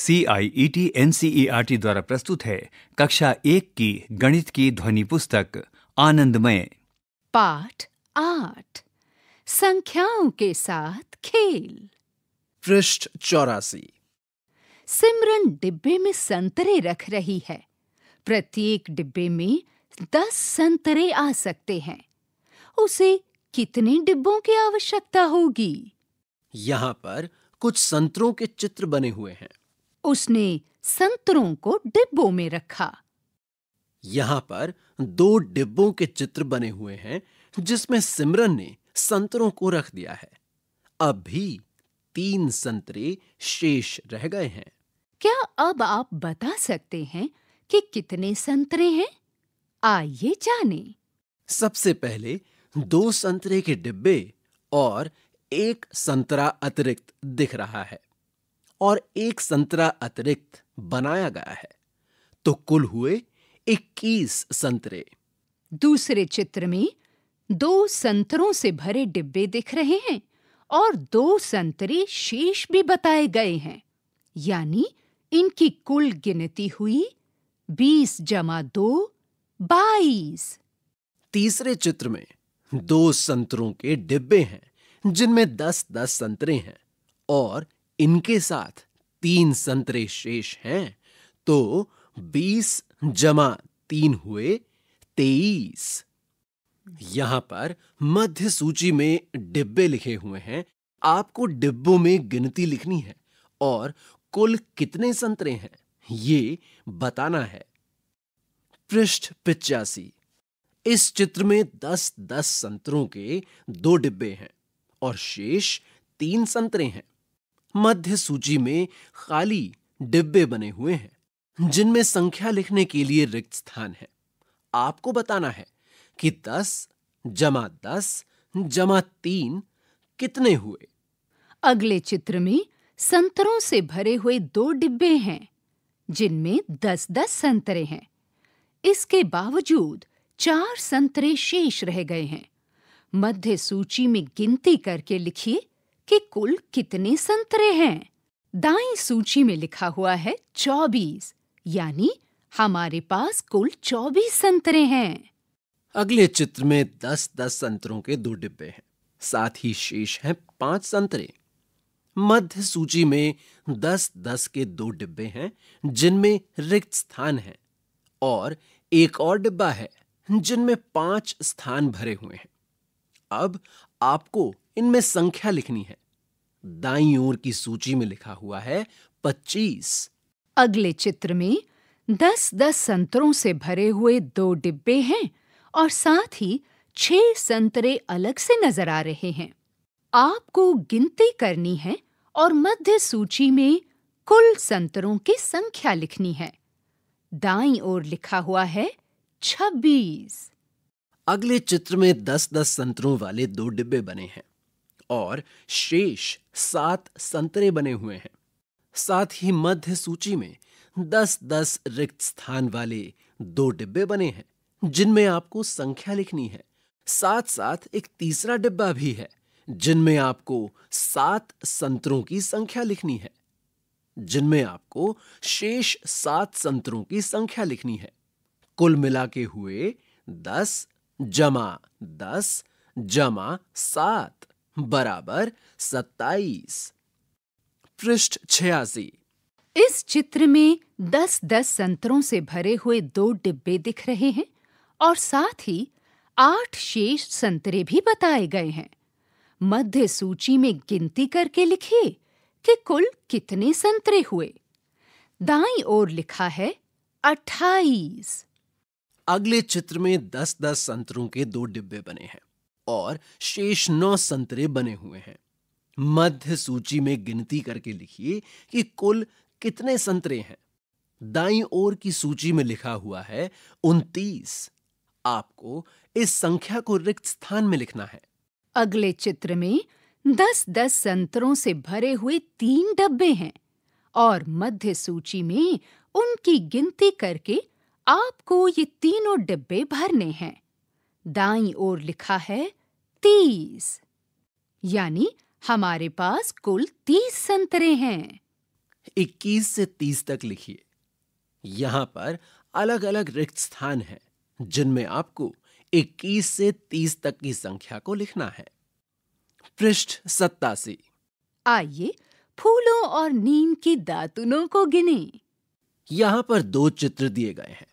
C I E T N C E R T द्वारा प्रस्तुत है कक्षा एक की गणित की ध्वनि पुस्तक आनंदमय पाठ आठ संख्याओं के साथ खेल पृष्ठ चौरासी सिमरन डिब्बे में संतरे रख रही है प्रत्येक डिब्बे में दस संतरे आ सकते हैं उसे कितने डिब्बों की आवश्यकता होगी यहाँ पर कुछ संतरों के चित्र बने हुए हैं उसने संतरों को डिब्बों में रखा यहाँ पर दो डिब्बों के चित्र बने हुए हैं जिसमें सिमरन ने संतरों को रख दिया है अब भी तीन संतरे शेष रह गए हैं क्या अब आप बता सकते हैं कि कितने संतरे हैं आइए जाने सबसे पहले दो संतरे के डिब्बे और एक संतरा अतिरिक्त दिख रहा है और एक संतरा अतिरिक्त बनाया गया है तो कुल हुए 21 संतरे दूसरे चित्र में दो संतरों से भरे डिब्बे दिख रहे हैं और दो संतरे शेष भी बताए गए हैं यानी इनकी कुल गिनती हुई बीस जमा दो बाईस तीसरे चित्र में दो संतरों के डिब्बे हैं जिनमें दस दस संतरे हैं और इनके साथ तीन संतरे शेष हैं तो बीस जमा तीन हुए तेईस यहां पर मध्य सूची में डिब्बे लिखे हुए हैं आपको डिब्बों में गिनती लिखनी है और कुल कितने संतरे हैं ये बताना है पृष्ठ पिचासी इस चित्र में दस दस संतरों के दो डिब्बे हैं और शेष तीन संतरे हैं मध्य सूची में खाली डिब्बे बने हुए हैं जिनमें संख्या लिखने के लिए रिक्त स्थान है आपको बताना है कि दस जमा दस जमा तीन कितने हुए अगले चित्र में संतरों से भरे हुए दो डिब्बे हैं जिनमें दस दस संतरे हैं इसके बावजूद चार संतरे शेष रह गए हैं मध्य सूची में गिनती करके लिखिए कि कुल कितने संतरे हैं दाई सूची में लिखा हुआ है चौबीस यानी हमारे पास कुल चौबीस संतरे हैं अगले चित्र में दस दस संतरों के दो डिब्बे हैं साथ ही शेष हैं पांच संतरे मध्य सूची में दस दस के दो डिब्बे हैं जिनमें रिक्त स्थान है और एक और डिब्बा है जिनमें पांच स्थान भरे हुए हैं अब आपको इनमें संख्या लिखनी है दाई ओर की सूची में लिखा हुआ है पच्चीस अगले चित्र में दस दस संतरों से भरे हुए दो डिब्बे हैं और साथ ही छह संतरे अलग से नजर आ रहे हैं आपको गिनती करनी है और मध्य सूची में कुल संतरों की संख्या लिखनी है दाई ओर लिखा हुआ है छब्बीस अगले चित्र में दस दस संतरों वाले दो डिब्बे बने हैं और शेष सात संतरे बने हुए हैं साथ ही मध्य सूची में दस दस रिक्त स्थान वाले दो डिब्बे बने हैं जिनमें आपको संख्या लिखनी है साथ साथ एक तीसरा डिब्बा भी है जिनमें आपको सात संतरों की संख्या लिखनी है जिनमें आपको शेष सात संतरों की संख्या लिखनी है कुल मिला के हुए दस जमा दस जमा सात बराबर सत्ताईस पृष्ठ छियासी इस चित्र में दस दस संतरों से भरे हुए दो डिब्बे दिख रहे हैं और साथ ही आठ शेष संतरे भी बताए गए हैं मध्य सूची में गिनती करके लिखिए कि कुल कितने संतरे हुए दाई ओर लिखा है अट्ठाईस अगले चित्र में दस दस संतरों के दो डिब्बे बने हैं और शेष नौ संतरे बने हुए हैं मध्य सूची में गिनती करके लिखिए कि कुल कितने संतरे हैं दाई ओर की सूची में लिखा हुआ है उनतीस आपको इस संख्या को रिक्त स्थान में लिखना है अगले चित्र में दस दस संतरों से भरे हुए तीन डब्बे हैं और मध्य सूची में उनकी गिनती करके आपको ये तीनों डिब्बे भरने हैं दाई ओर लिखा है तीस यानी हमारे पास कुल तीस संतरे हैं इक्कीस से तीस तक लिखिए यहाँ पर अलग अलग रिक्त स्थान है जिनमें आपको इक्कीस से तीस तक की संख्या को लिखना है पृष्ठ सत्तासी आइए फूलों और नीम की दातुनों को गिने यहाँ पर दो चित्र दिए गए हैं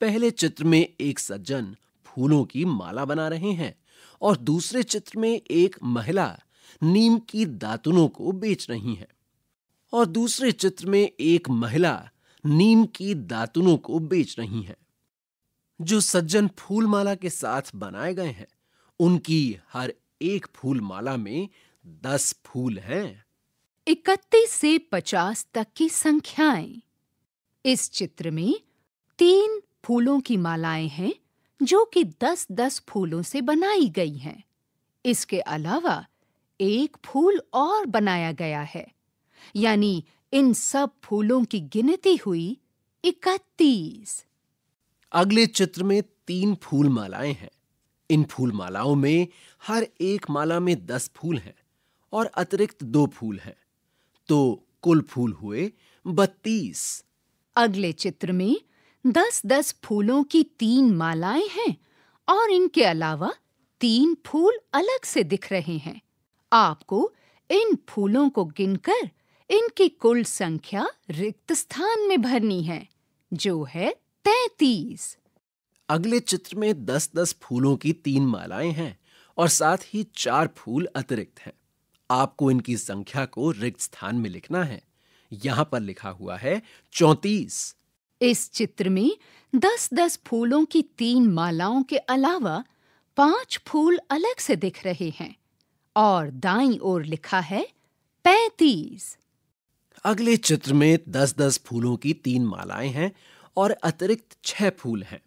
पहले चित्र में एक सज्जन फूलों की माला बना रहे हैं और दूसरे चित्र में एक महिला नीम की दातुनों को बेच रही है और दूसरे चित्र में एक महिला नीम की दातुनों को बेच रही है जो सज्जन फूलमाला के साथ बनाए गए हैं उनकी हर एक फूलमाला में दस फूल हैं इकतीस से पचास तक की संख्याएं इस चित्र में तीन फूलों की मालाएं हैं जो कि दस दस फूलों से बनाई गई हैं। इसके अलावा एक फूल और बनाया गया है यानी इन सब फूलों की गिनती हुई इकतीस अगले चित्र में तीन फूल मालाएं हैं इन फूल मालाओं में हर एक माला में दस फूल हैं और अतिरिक्त दो फूल हैं तो कुल फूल हुए बत्तीस अगले चित्र में दस दस फूलों की तीन मालाएं हैं और इनके अलावा तीन फूल अलग से दिख रहे हैं आपको इन फूलों को गिनकर इनकी कुल संख्या रिक्त स्थान में भरनी है जो है तैतीस अगले चित्र में दस दस फूलों की तीन मालाएं हैं और साथ ही चार फूल अतिरिक्त हैं आपको इनकी संख्या को रिक्त स्थान में लिखना है यहां पर लिखा हुआ है चौतीस इस चित्र में दस दस फूलों की तीन मालाओं के अलावा पांच फूल अलग से दिख रहे हैं और दाई ओर लिखा है पैतीस अगले चित्र में दस दस फूलों की तीन मालाएं हैं और अतिरिक्त छह फूल हैं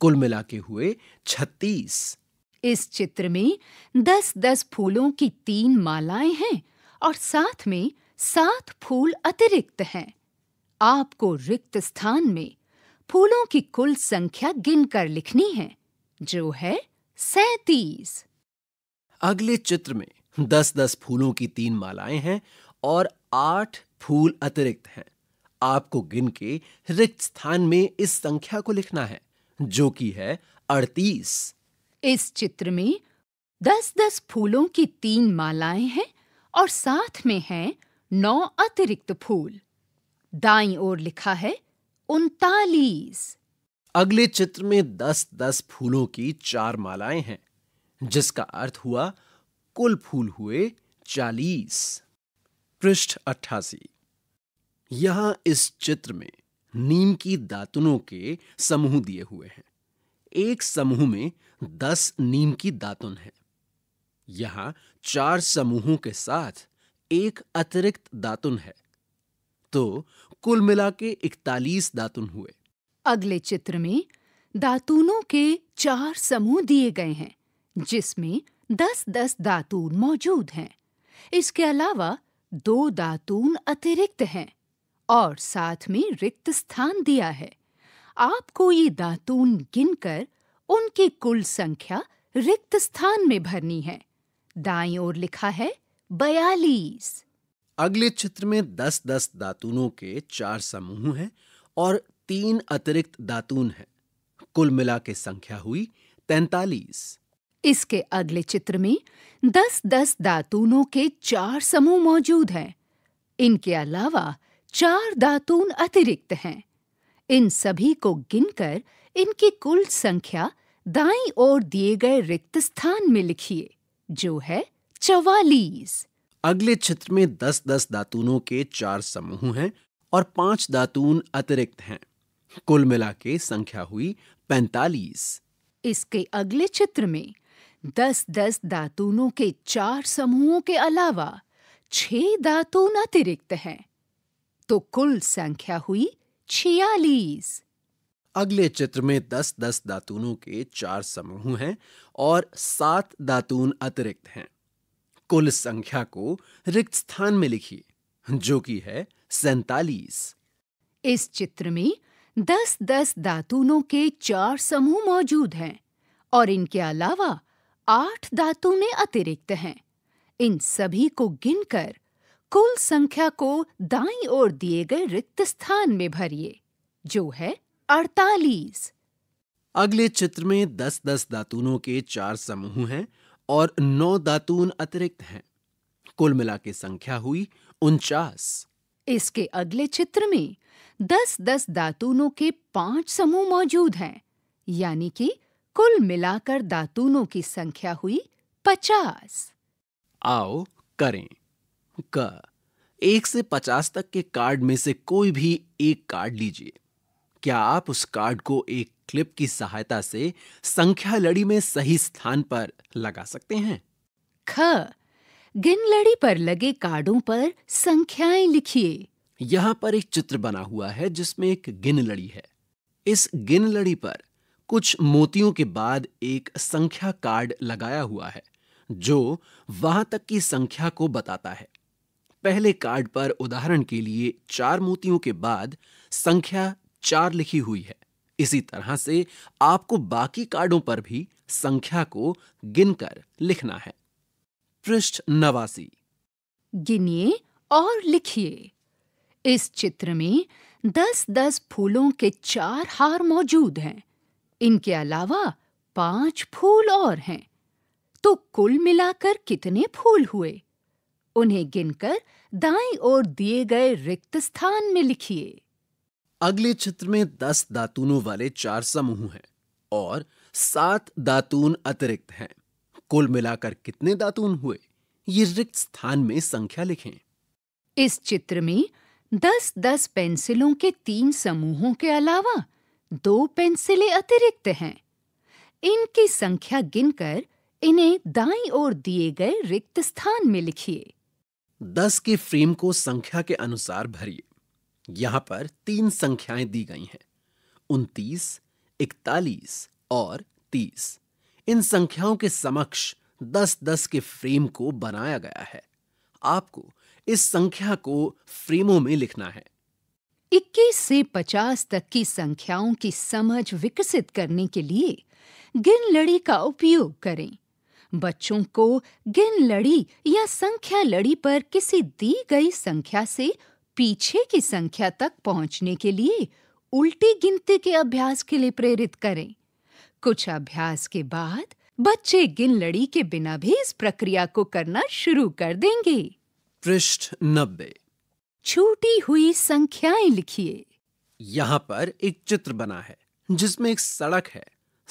कुल मिला के हुए छत्तीस इस चित्र में दस दस फूलों की तीन मालाएं हैं और साथ में सात फूल अतिरिक्त हैं आपको रिक्त स्थान में फूलों की कुल संख्या गिनकर लिखनी है जो है सैतीस अगले चित्र में दस दस फूलों की तीन मालाएं हैं और आठ फूल अतिरिक्त हैं आपको गिन के रिक्त स्थान में इस संख्या को लिखना है जो कि है अड़तीस इस चित्र में दस दस फूलों की तीन मालाएं हैं और साथ में हैं नौ अतिरिक्त फूल दाई ओर लिखा है उनतालीस अगले चित्र में दस दस फूलों की चार मालाएं हैं जिसका अर्थ हुआ कुल फूल हुए चालीस पृष्ठ अट्ठासी यहां इस चित्र में नीम की दातुनों के समूह दिए हुए हैं एक समूह में दस नीम की दातुन है यहां चार समूहों के साथ एक अतिरिक्त दातुन है तो कुल मिला के इकतालीस दातुन हुए अगले चित्र में दातूनों के चार समूह दिए गए हैं जिसमें दस दस दातून मौजूद हैं इसके अलावा दो दातून अतिरिक्त हैं और साथ में रिक्त स्थान दिया है आपको ये दातून गिनकर उनकी कुल संख्या रिक्त स्थान में भरनी है दाई ओर लिखा है बयालीस अगले चित्र में दस दस दातूनों के चार समूह हैं और तीन अतिरिक्त दातून हैं कुल मिला के संख्या हुई तैतालीस इसके अगले चित्र में दस दस दातूनों के चार समूह मौजूद हैं इनके अलावा चार दातून अतिरिक्त हैं इन सभी को गिनकर इनकी कुल संख्या दाई ओर दिए गए रिक्त स्थान में लिखिए जो है चवालीस अगले चित्र में दस दस दातूनों के चार समूह हैं और पांच दातून अतिरिक्त हैं कुल मिला के संख्या हुई पैंतालीस इसके अगले चित्र में दस दस दातूनों के चार समूहों के अलावा छह दातून अतिरिक्त हैं तो कुल संख्या हुई छियालीस अगले चित्र में दस दस दातूनों के चार समूह हैं और सात दातून अतिरिक्त हैं कुल संख्या को रिक्त स्थान में लिखिए जो कि है सैतालीस इस चित्र में दस दस दातूनों के चार समूह मौजूद हैं और इनके अलावा आठ दातूने अतिरिक्त हैं इन सभी को गिनकर कुल संख्या को दाई ओर दिए गए रिक्त स्थान में भरिए जो है अड़तालीस अगले चित्र में दस दस दातूनों के चार समूह हैं और नौ दातून अतिरिक्त हैं कुल मिला के संख्या हुई उनचास इसके अगले चित्र में दस दस दातूनों के पांच समूह मौजूद हैं यानी कि कुल मिलाकर दातूनों की संख्या हुई पचास आओ करें क एक से पचास तक के कार्ड में से कोई भी एक कार्ड लीजिए क्या आप उस कार्ड को एक क्लिप की सहायता से संख्या लड़ी में सही स्थान पर लगा सकते हैं ख गिन लड़ी पर लगे कार्डों पर संख्याएं लिखिए यहाँ पर एक चित्र बना हुआ है जिसमें एक गिन लड़ी है इस गिन लड़ी पर कुछ मोतियों के बाद एक संख्या कार्ड लगाया हुआ है जो वहां तक की संख्या को बताता है पहले कार्ड पर उदाहरण के लिए चार मोतियों के बाद संख्या चार लिखी हुई है इसी तरह से आपको बाकी कार्डों पर भी संख्या को गिनकर लिखना है पृष्ठ नवासी गिनिए और लिखिए इस चित्र में दस दस फूलों के चार हार मौजूद हैं इनके अलावा पांच फूल और हैं तो कुल मिलाकर कितने फूल हुए उन्हें गिनकर दाई ओर दिए गए रिक्त स्थान में लिखिए अगले चित्र में दस दातूनों वाले चार समूह हैं और सात दातून अतिरिक्त हैं कुल मिलाकर कितने दातून हुए ये रिक्त स्थान में संख्या लिखें इस चित्र में दस दस पेंसिलों के तीन समूहों के अलावा दो पेंसिलें अतिरिक्त हैं इनकी संख्या गिनकर इन्हें दाईं ओर दिए गए रिक्त स्थान में लिखिए दस के फ्रेम को संख्या के अनुसार भरिए यहां पर तीन संख्याएं दी गई हैं उनतीस इकतालीस और तीस इन संख्याओं के समक्ष दस दस के फ्रेम को बनाया गया है आपको इस संख्या को फ्रेमों में लिखना है 21 से 50 तक की संख्याओं की समझ विकसित करने के लिए गिन लड़ी का उपयोग करें बच्चों को गिन लड़ी या संख्या लड़ी पर किसी दी गई संख्या से पीछे की संख्या तक पहुंचने के लिए उल्टी गिनती के अभ्यास के लिए प्रेरित करें कुछ अभ्यास के बाद बच्चे गिन लड़ी के बिना भी इस प्रक्रिया को करना शुरू कर देंगे पृष्ठ नब्बे छूटी हुई संख्याएं लिखिए यहाँ पर एक चित्र बना है जिसमें एक सड़क है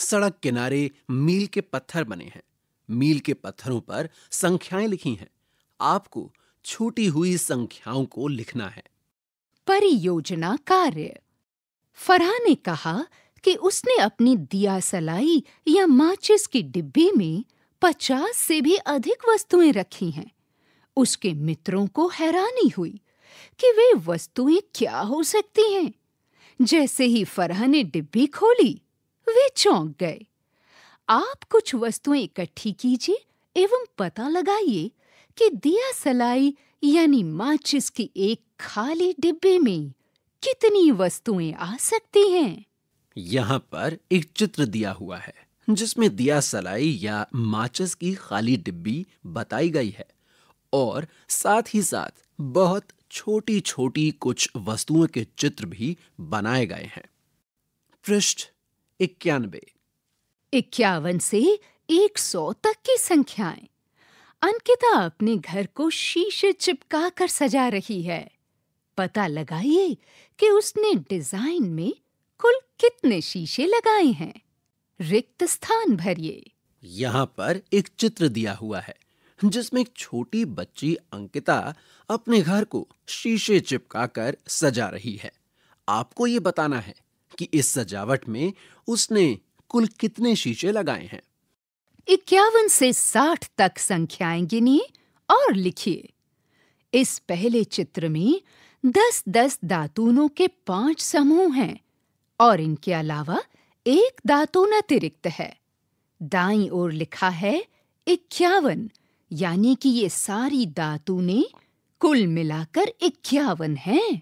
सड़क किनारे मील के पत्थर बने हैं मील के पत्थरों पर संख्याएं लिखी हैं आपको छूटी हुई संख्याओं को लिखना है परियोजना कार्य फरहा ने कहा कि उसने अपनी दिया सलाई या माचिस की डिब्बी में पचास से भी अधिक वस्तुएं रखी हैं उसके मित्रों को हैरानी हुई कि वे वस्तुएं क्या हो सकती हैं जैसे ही फरह ने डिब्बी खोली वे चौंक गए आप कुछ वस्तुएं इकट्ठी कीजिए एवं पता लगाइए कि दिया सलाई यानी माचिस की एक खाली डिब्बे में कितनी वस्तुएं आ सकती हैं यहाँ पर एक चित्र दिया हुआ है जिसमें दिया सलाई या माचिस की खाली डिब्बी बताई गई है और साथ ही साथ बहुत छोटी छोटी कुछ वस्तुओं के चित्र भी बनाए गए हैं पृष्ठ इक्यानबे इक्यावन से एक सौ तक की संख्याएं अंकिता अपने घर को शीशे चिपका कर सजा रही है पता लगाइए कि उसने डिजाइन में कुल कितने शीशे लगाए हैं रिक्त स्थान भरिए यहाँ पर एक चित्र दिया हुआ है जिसमें एक छोटी बच्ची अंकिता अपने घर को शीशे चिपकाकर सजा रही है आपको ये बताना है कि इस सजावट में उसने कुल कितने शीशे लगाए हैं इक्यावन से साठ तक संख्याएं गिनिए और लिखिए इस पहले चित्र में दस दस दातूनों के पांच समूह हैं और इनके अलावा एक दातून अतिरिक्त है दाई ओर लिखा है इक्यावन यानी कि ये सारी दातूने कुल मिलाकर इक्यावन हैं।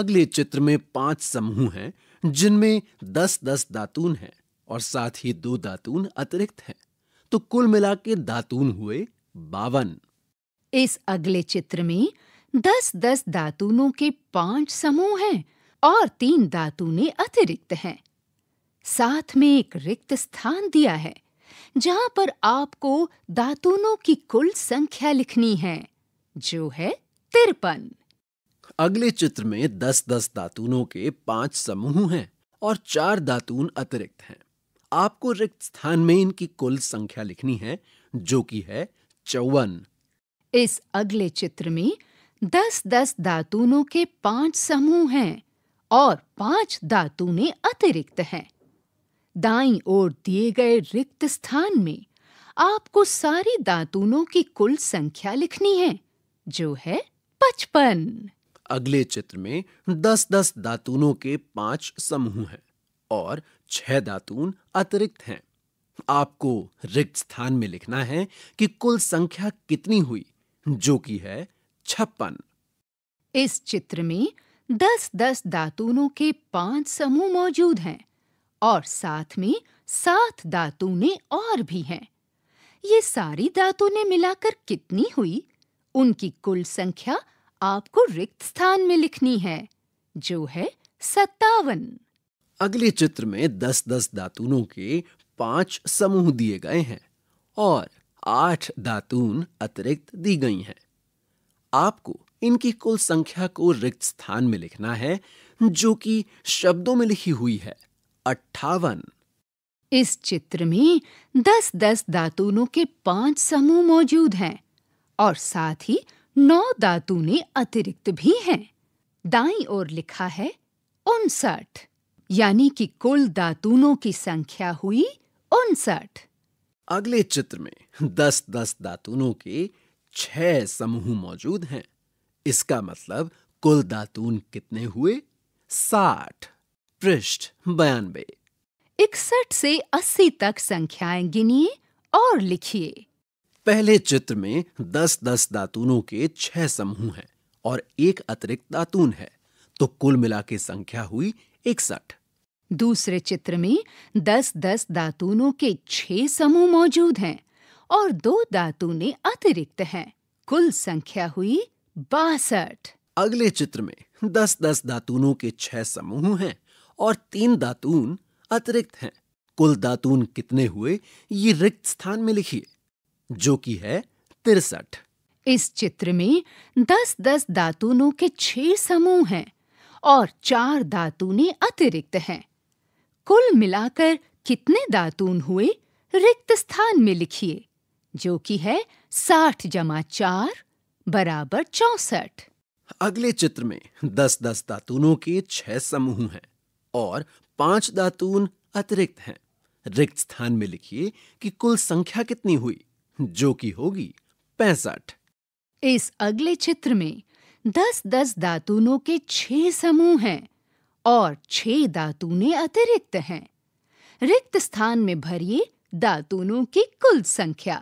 अगले चित्र में पांच समूह हैं जिनमें दस दस दातून हैं और साथ ही दो दातून अतिरिक्त हैं। तो कुल मिला के दातून हुए बावन इस अगले चित्र में दस दस दातूनों के पांच समूह हैं और तीन दातूने अतिरिक्त हैं साथ में एक रिक्त स्थान दिया है जहां पर आपको दातूनों की कुल संख्या लिखनी है जो है तिरपन अगले चित्र में दस दस दातूनों के पांच समूह हैं और चार दातून अतिरिक्त हैं आपको रिक्त स्थान में इनकी कुल संख्या लिखनी है जो कि है चौवन इस अगले चित्र में दस दस दातूनों के पांच समूह हैं और पांच दातूने अतिरिक्त हैं दाई ओर दिए गए रिक्त स्थान में आपको सारी दातूनों की कुल संख्या लिखनी है जो है पचपन अगले चित्र में दस दस दातूनों के पांच समूह हैं और छह दातून अतिरिक्त हैं आपको रिक्त स्थान में लिखना है कि कुल संख्या कितनी हुई जो कि है छप्पन इस चित्र में दस दस दातूनों के पांच समूह मौजूद हैं और साथ में सात दातूने और भी हैं ये सारी दातूने मिलाकर कितनी हुई उनकी कुल संख्या आपको रिक्त स्थान में लिखनी है जो है सत्तावन अगले चित्र में दस दस दातूनों के पांच समूह दिए गए हैं और आठ दातून अतिरिक्त दी गई हैं आपको इनकी कुल संख्या को रिक्त स्थान में लिखना है जो कि शब्दों में लिखी हुई है अट्ठावन इस चित्र में दस दस दातूनों के पांच समूह मौजूद हैं और साथ ही नौ दातूने अतिरिक्त भी हैं दाई ओर लिखा है उनसठ यानी कि कुल दातूनों की संख्या हुई उनसठ अगले चित्र में दस दस दातूनों के छह समूह मौजूद हैं इसका मतलब कुल दातून कितने हुए साठ पृष्ठ बयानबे इकसठ से अस्सी तक संख्याएं गिनिए और लिखिए पहले चित्र में दस दस दातूनों के छह समूह हैं और एक अतिरिक्त दातून है तो कुल मिला के संख्या हुई इकसठ दूसरे चित्र में दस दस दातूनों के छह समूह मौजूद हैं और दो दातूने अतिरिक्त हैं। कुल संख्या हुई बासठ अगले चित्र में दस दस दातूनों के छह समूह हैं और तीन दातून अतिरिक्त हैं। कुल दातून कितने हुए ये रिक्त स्थान में लिखिए जो कि है तिरसठ इस चित्र में दस दस दातूनों के छह समूह हैं और चार दातूने अतिरिक्त हैं कुल मिलाकर कितने दातून हुए रिक्त स्थान में लिखिए जो कि है साठ जमा चार बराबर चौसठ अगले चित्र में दस दस दातूनों के छह समूह हैं और पांच दातून अतिरिक्त हैं रिक्त स्थान में लिखिए कि कुल संख्या कितनी हुई जो कि होगी पैंसठ इस अगले चित्र में दस दस दातूनों के छह समूह हैं और छह दातुने अतिरिक्त हैं रिक्त स्थान में भरिए दातूनों की कुल संख्या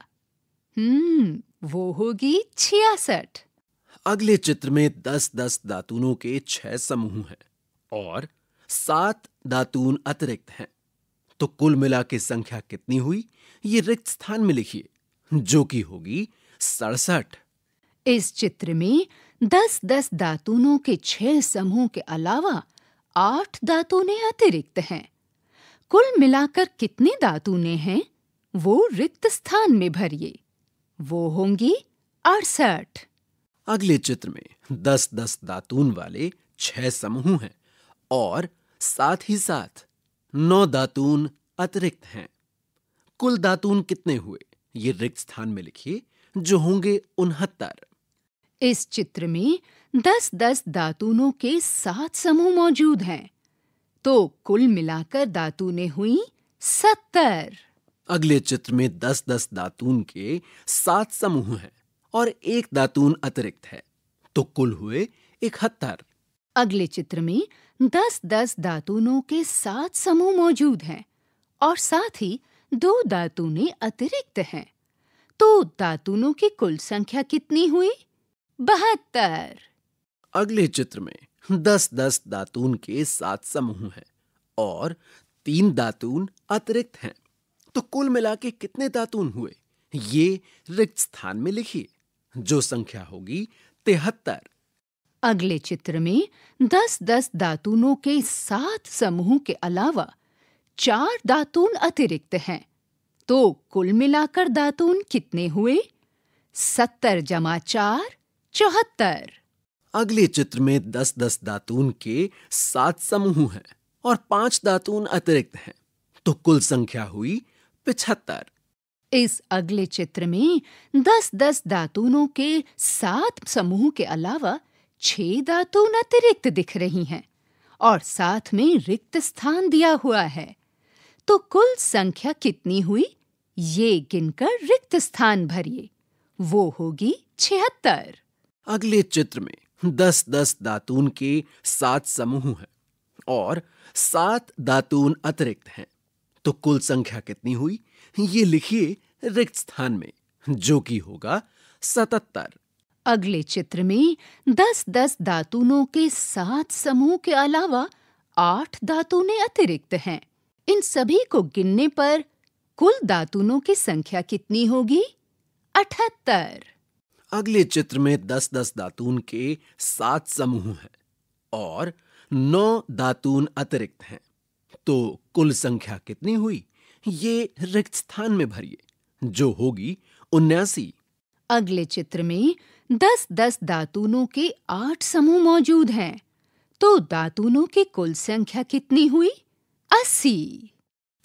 हम्म वो होगी छियासठ अगले चित्र में दस दस दातूनों के छह समूह हैं और सात दातून अतिरिक्त हैं तो कुल मिला के संख्या कितनी हुई ये रिक्त स्थान में लिखिए जो कि होगी सड़सठ इस चित्र में दस दस दातूनों के छह समूह के अलावा आठ दातूने अतिरिक्त हैं कुल मिलाकर कितने दातूने हैं वो रिक्त स्थान में भरिए वो होंगी अड़सठ अगले चित्र में दस दस दातून वाले छह समूह हैं और साथ ही साथ नौ दातून अतिरिक्त हैं कुल दातून कितने हुए ये रिक्त स्थान में लिखिए जो होंगे उनहत्तर इस चित्र में दस दस दातूनों के सात समूह मौजूद हैं तो कुल मिलाकर दातूने हुई सत्तर अगले चित्र में दस दस दातून के सात समूह हैं और एक दातून अतिरिक्त है तो कुल हुए इकहत्तर अगले चित्र में दस दस दातूनों के सात समूह मौजूद हैं और साथ ही दो दातूने अतिरिक्त हैं तो दातूनों की कुल संख्या कितनी हुई बहत्तर अगले चित्र में दस दस दातून के सात समूह हैं और तीन दातून अतिरिक्त हैं तो कुल मिला के कितने दातून हुए ये रिक्त स्थान में लिखिए जो संख्या होगी तिहत्तर अगले चित्र में दस दस दातूनों के सात समूह के अलावा चार दातून अतिरिक्त हैं तो कुल मिलाकर दातून कितने हुए सत्तर जमा चार चौहत्तर अगले चित्र में दस दस दातून के सात समूह हैं और पांच दातून अतिरिक्त हैं तो कुल संख्या हुई पिछहत्तर इस अगले चित्र में दस दस दातूनों के सात समूह के अलावा छह दातून अतिरिक्त दिख रही हैं और साथ में रिक्त स्थान दिया हुआ है तो कुल संख्या कितनी हुई ये गिनकर रिक्त स्थान भरिए वो होगी छिहत्तर अगले चित्र में दस दस दातून के सात समूह हैं और सात दातून अतिरिक्त हैं तो कुल संख्या कितनी हुई ये लिखिए रिक्त स्थान में जो कि होगा सतहत्तर अगले चित्र में दस दस दातूनों के सात समूह के अलावा आठ दातूने अतिरिक्त हैं इन सभी को गिनने पर कुल दातूनों की संख्या कितनी होगी अठहत्तर अगले चित्र में दस दस दातून के सात समूह हैं और नौ दातून अतिरिक्त हैं तो कुल संख्या कितनी हुई ये रिक्त स्थान में भरिए जो होगी उन्यासी अगले चित्र में दस दस दातूनों के आठ समूह मौजूद हैं तो दातूनों की कुल संख्या कितनी हुई अस्सी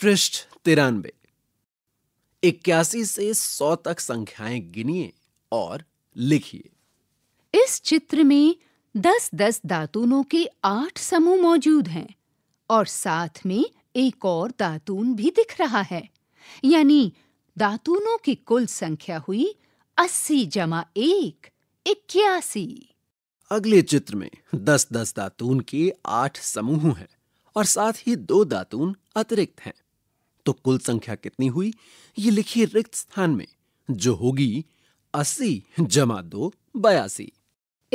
पृष्ठ तिरानवे इक्यासी से सौ तक संख्याएं गिनिए और लिखिए इस चित्र में दस दस दातूनों के आठ समूह मौजूद हैं और साथ में एक और दातून भी दिख रहा है यानी दातूनों की कुल संख्या हुई अस्सी जमा एक इक्यासी अगले चित्र में दस दस दातून के आठ समूह हैं और साथ ही दो दातून अतिरिक्त हैं तो कुल संख्या कितनी हुई ये लिखिए रिक्त स्थान में जो होगी अस्सी जमा दो बयासी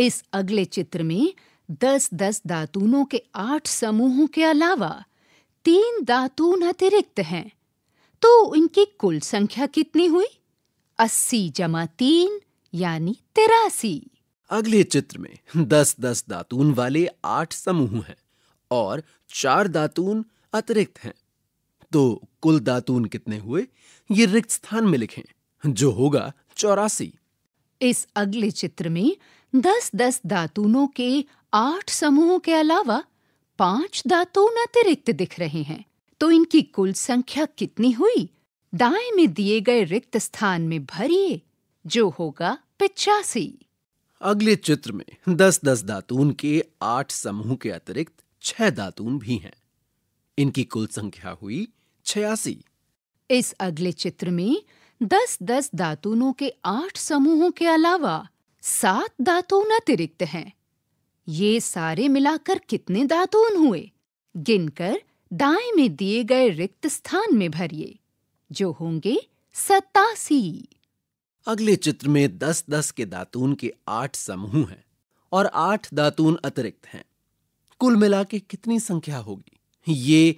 इस अगले चित्र में दस दस दातूनों के आठ समूहों के अलावा तीन दातून अतिरिक्त हैं तो इनकी कुल संख्या कितनी हुई अस्सी जमा तीन यानी तिरासी अगले चित्र में दस दस दातून वाले आठ समूह हैं और चार दातून अतिरिक्त हैं तो कुल दातून कितने हुए ये रिक्त स्थान में लिखें जो होगा चौरासी इस अगले चित्र में दस दस दातूनों के आठ समूहों के अलावा पांच दातून अतिरिक्त दिख रहे हैं तो इनकी कुल संख्या कितनी हुई दाएं में दिए गए रिक्त स्थान में भरिए जो होगा पिचासी अगले चित्र में दस दस दातून के आठ समूह के अतिरिक्त छह दातून भी हैं इनकी कुल संख्या हुई छियासी इस अगले चित्र में दस दस दातूनों के आठ समूहों के अलावा सात दातून अतिरिक्त हैं ये सारे मिलाकर कितने दातून हुए गिनकर दाएं में दिए गए रिक्त स्थान में भरिए जो होंगे सतासी अगले चित्र में दस दस के दातून के आठ समूह हैं और आठ दातून अतिरिक्त हैं कुल मिला के कितनी संख्या होगी ये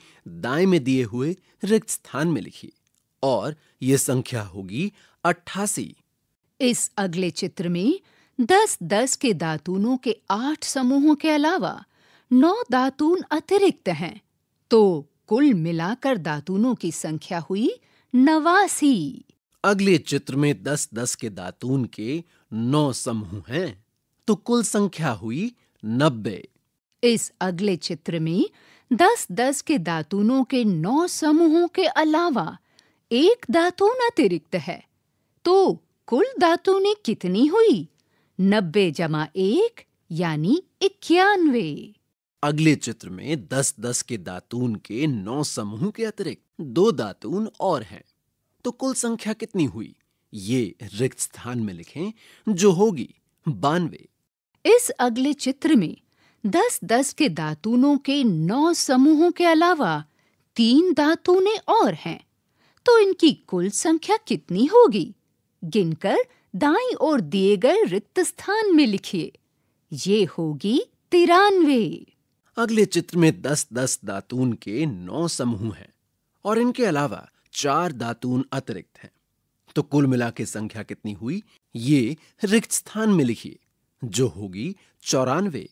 दाएं में दिए हुए रिक्त स्थान में लिखिए और ये संख्या होगी अट्ठासी इस अगले चित्र में दस दस के दातूनों के आठ समूहों के अलावा नौ दातून अतिरिक्त हैं तो कुल मिलाकर दातूनों की संख्या हुई नवासी अगले चित्र में दस दस के दातून के नौ समूह हैं तो कुल संख्या हुई नब्बे इस अगले चित्र में दस दस के दातूनों के नौ समूहों के अलावा एक दातून अतिरिक्त है तो कुल दातूने कितनी हुई नब्बे जमा एक यानी इक्यानवे अगले चित्र में दस दस के दातून के नौ समूह के अतिरिक्त दो दातून और हैं तो कुल संख्या कितनी हुई ये रिक्त स्थान में लिखें जो होगी बानवे इस अगले चित्र में दस दस के दातूनों के नौ समूहों के अलावा तीन दातूने और हैं तो इनकी कुल संख्या कितनी होगी गिनकर दाई और दिए गए रिक्त स्थान में लिखिए ये होगी तिरानवे अगले चित्र में दस दस दातून के नौ समूह हैं और इनके अलावा चार दातून अतिरिक्त हैं तो कुल मिला के संख्या कितनी हुई ये रिक्त स्थान में लिखिए जो होगी चौरानवे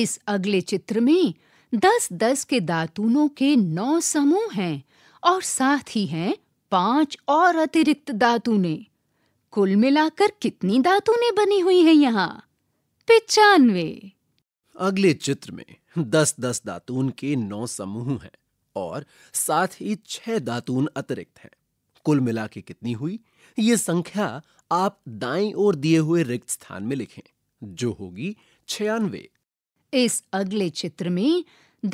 इस अगले चित्र में दस दस के दातूनों के नौ समूह हैं और साथ ही हैं पांच और अतिरिक्त दातुने कुल मिलाकर कितनी दातुने बनी हुई हैं यहाँ पिचानवे अगले चित्र में दस दस दातून के नौ समूह हैं और साथ ही छह दातून अतिरिक्त हैं कुल मिला के कितनी हुई ये संख्या आप दाई ओर दिए हुए रिक्त स्थान में लिखें जो होगी छियानवे इस अगले चित्र में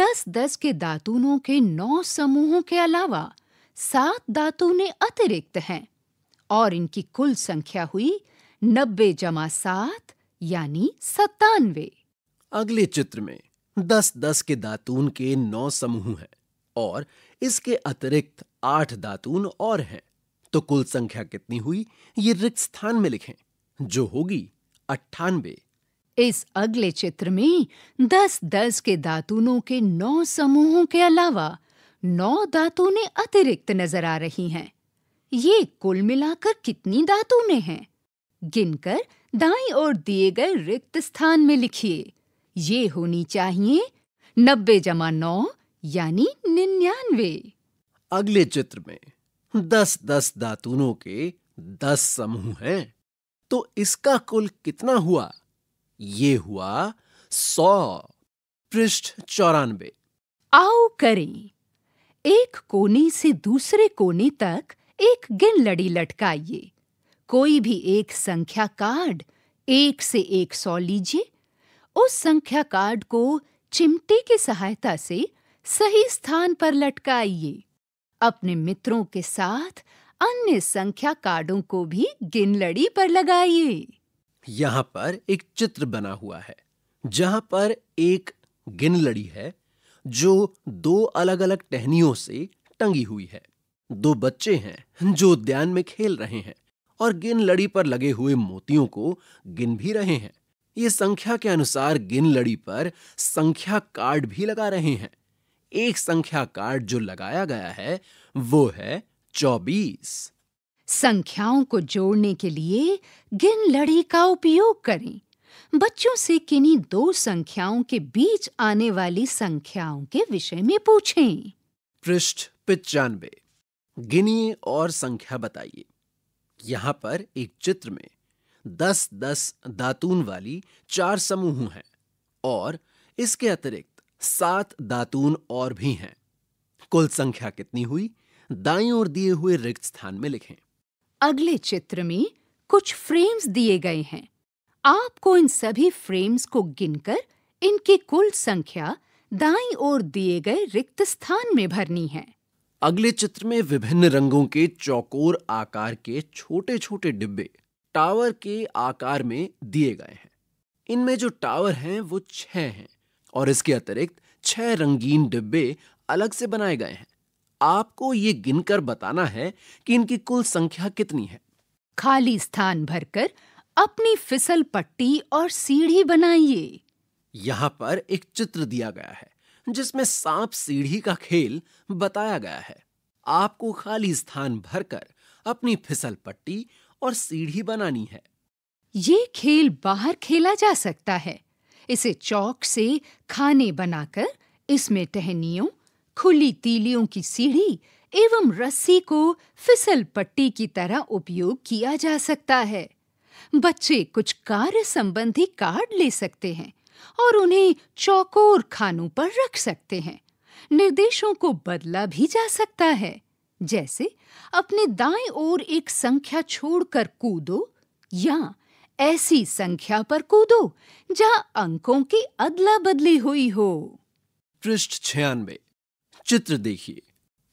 दस दस के दातूनों के नौ समूहों के अलावा सात दातूने अतिरिक्त हैं और इनकी कुल संख्या हुई नब्बे जमा सात यानी सत्तानवे अगले चित्र में दस दस के दातून के नौ समूह हैं और इसके अतिरिक्त आठ दातून और हैं तो कुल संख्या कितनी हुई ये रिक्त स्थान में लिखें जो होगी अट्ठानबे इस अगले चित्र में दस दस के दातूनों के नौ समूहों के अलावा नौ ने अतिरिक्त नजर आ रही हैं। ये कुल मिलाकर कितनी दातूनें हैं गिनकर दाई ओर दिए गए रिक्त स्थान में लिखिए ये होनी चाहिए नब्बे जमा नौ यानी निन्यानवे अगले चित्र में दस दस दातूनों के दस समूह हैं तो इसका कुल कितना हुआ ये हुआ सौ पृष्ठ चौरानबे आओ करें एक कोने से दूसरे कोने तक एक गिन लड़ी लटकाइए कोई भी एक संख्या कार्ड एक से एक सौ लीजिए उस संख्या कार्ड को चिमटे की सहायता से सही स्थान पर लटकाइए अपने मित्रों के साथ अन्य संख्या कार्डों को भी गिनलड़ी पर लगाइए यहां पर एक चित्र बना हुआ है जहां पर एक गिन लड़ी है जो दो अलग अलग टहनियों से टंगी हुई है दो बच्चे हैं जो उद्यान में खेल रहे हैं और गिन लड़ी पर लगे हुए मोतियों को गिन भी रहे हैं ये संख्या के अनुसार गिन लड़ी पर संख्या कार्ड भी लगा रहे हैं एक संख्या कार्ड जो लगाया गया है वो है चौबीस संख्याओं को जोड़ने के लिए गिन लड़ी का उपयोग करें बच्चों से किन्हीं दो संख्याओं के बीच आने वाली संख्याओं के विषय में पूछें पृष्ठ पिचानवे गिनिए और संख्या बताइए यहाँ पर एक चित्र में दस दस दातून वाली चार समूह हैं और इसके अतिरिक्त सात दातून और भी हैं कुल संख्या कितनी हुई दाई और दिए हुए रिक्त स्थान में लिखें अगले चित्र में कुछ फ्रेम्स दिए गए हैं आपको इन सभी फ्रेम्स को गिनकर इनकी कुल संख्या दाई ओर दिए गए रिक्त स्थान में भरनी है अगले चित्र में विभिन्न रंगों के चौकोर आकार के छोटे छोटे डिब्बे टावर के आकार में दिए गए हैं इनमें जो टावर हैं वो छह हैं और इसके अतिरिक्त छह रंगीन डिब्बे अलग से बनाए गए हैं आपको ये गिनकर बताना है कि इनकी कुल संख्या कितनी है खाली स्थान भरकर अपनी फिसल पट्टी और सीढ़ी बनाइए यहाँ पर एक चित्र दिया गया है जिसमें सांप सीढ़ी का खेल बताया गया है आपको खाली स्थान भरकर अपनी फिसल पट्टी और सीढ़ी बनानी है ये खेल बाहर खेला जा सकता है इसे चौक से खाने बनाकर इसमें टहनियों खुली तीलियों की सीढ़ी एवं रस्सी को फिसल पट्टी की तरह उपयोग किया जा सकता है बच्चे कुछ कार्य संबंधी कार्ड ले सकते हैं और उन्हें चौकोर खानों पर रख सकते हैं निर्देशों को बदला भी जा सकता है जैसे अपने दाएं ओर एक संख्या छोड़कर कूदो या ऐसी संख्या पर कूदो जहां अंकों की अदला बदली हुई हो पृष्ठ छियानवे चित्र देखिए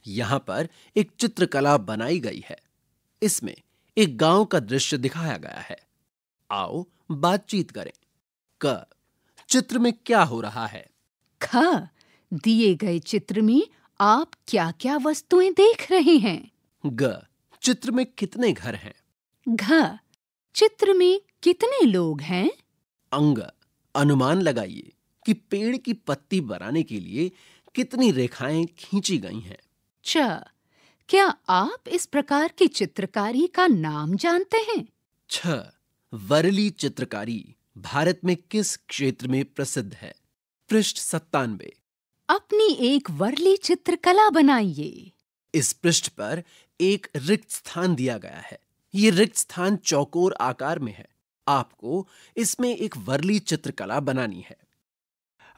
यहां पर एक चित्रकला बनाई गई है इसमें एक गांव का दृश्य दिखाया गया है आओ बातचीत करें क चित्र में क्या हो रहा है ख दिए गए चित्र में आप क्या क्या वस्तुएं देख रहे हैं ग चित्र में कितने घर हैं घ चित्र में कितने लोग हैं अंग अनुमान लगाइए कि पेड़ की पत्ती बनाने के लिए कितनी रेखाएं खींची गई हैं च अच्छा, क्या आप इस प्रकार की चित्रकारी का नाम जानते हैं छ वरली चित्रकारी भारत में किस क्षेत्र में प्रसिद्ध है पृष्ठ सत्तानवे अपनी एक वरली चित्रकला बनाइए इस पृष्ठ पर एक रिक्त स्थान दिया गया है ये रिक्त स्थान चौकोर आकार में है आपको इसमें एक वरली चित्रकला बनानी है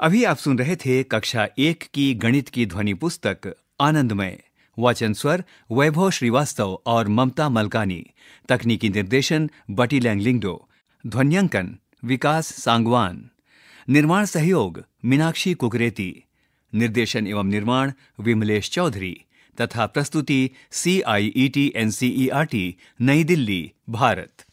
अभी आप सुन रहे थे कक्षा एक की गणित की ध्वनि पुस्तक आनंदमय वाचन स्वर वैभव श्रीवास्तव और ममता मलकानी तकनीकी निर्देशन बटी लैंगलिंगडो ध्वनियांकन विकास सांगवान निर्माण सहयोग मीनाक्षी कुकरेती निर्देशन एवं निर्माण विमलेश चौधरी तथा प्रस्तुति C I E T N C E R T New Delhi Bharat